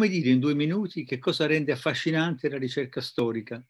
Come dire in due minuti che cosa rende affascinante la ricerca storica?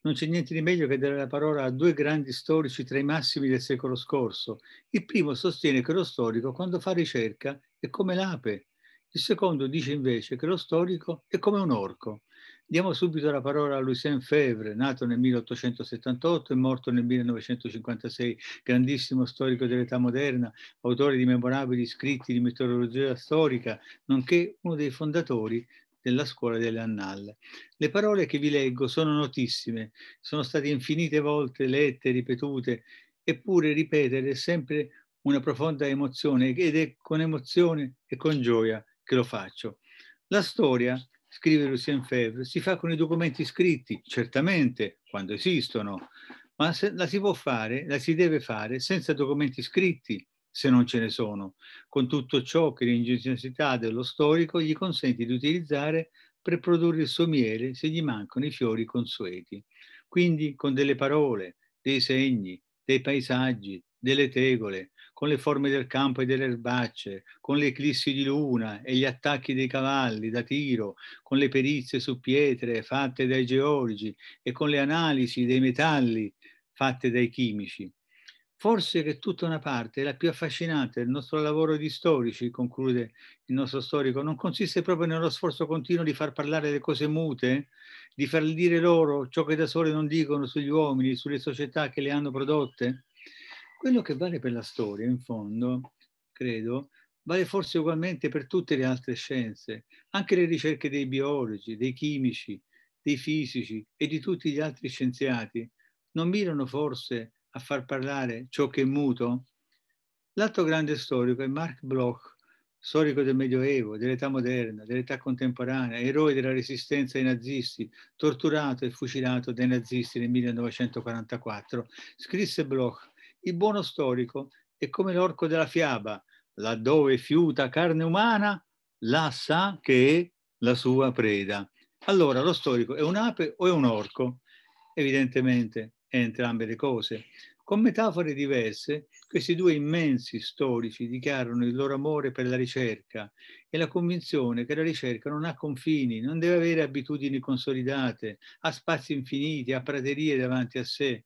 Non c'è niente di meglio che dare la parola a due grandi storici tra i massimi del secolo scorso. Il primo sostiene che lo storico quando fa ricerca è come l'ape, il secondo dice invece che lo storico è come un orco. Diamo subito la parola a Lucien Febvre, nato nel 1878 e morto nel 1956, grandissimo storico dell'età moderna, autore di memorabili scritti di meteorologia storica, nonché uno dei fondatori della scuola delle annalle. Le parole che vi leggo sono notissime, sono state infinite volte lette, ripetute, eppure ripetere è sempre una profonda emozione ed è con emozione e con gioia che lo faccio. La storia scrive Lucien Febvre, si fa con i documenti scritti, certamente, quando esistono, ma la si può fare, la si deve fare senza documenti scritti, se non ce ne sono, con tutto ciò che l'ingegnosità dello storico gli consente di utilizzare per produrre il suo miele se gli mancano i fiori consueti. Quindi con delle parole, dei segni, dei paesaggi, delle tegole, con le forme del campo e delle erbacce, con le eclissi di luna e gli attacchi dei cavalli da tiro, con le perizie su pietre fatte dai geologi e con le analisi dei metalli fatte dai chimici. Forse che tutta una parte, la più affascinante del nostro lavoro di storici, conclude il nostro storico, non consiste proprio nello sforzo continuo di far parlare le cose mute, di far dire loro ciò che da sole non dicono sugli uomini, sulle società che le hanno prodotte? Quello che vale per la storia, in fondo, credo, vale forse ugualmente per tutte le altre scienze, anche le ricerche dei biologi, dei chimici, dei fisici e di tutti gli altri scienziati, non mirano forse a far parlare ciò che è muto? L'altro grande storico è Marc Bloch, storico del Medioevo, dell'età moderna, dell'età contemporanea, eroe della resistenza ai nazisti, torturato e fucilato dai nazisti nel 1944. Scrisse Bloch, il buono storico è come l'orco della fiaba, laddove fiuta carne umana, la sa che è la sua preda. Allora, lo storico è un'ape o è un orco? Evidentemente è entrambe le cose. Con metafore diverse, questi due immensi storici dichiarano il loro amore per la ricerca e la convinzione che la ricerca non ha confini, non deve avere abitudini consolidate, ha spazi infiniti, ha praterie davanti a sé.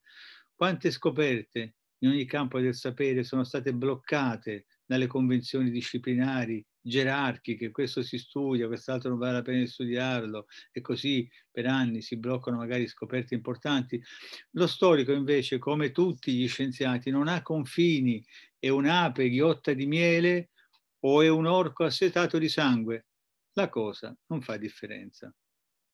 Quante scoperte, in ogni campo del sapere sono state bloccate dalle convenzioni disciplinari gerarchiche, questo si studia, quest'altro non vale la pena di studiarlo e così per anni si bloccano magari scoperte importanti. Lo storico invece, come tutti gli scienziati, non ha confini, è un'ape ghiotta di miele o è un orco assetato di sangue. La cosa non fa differenza.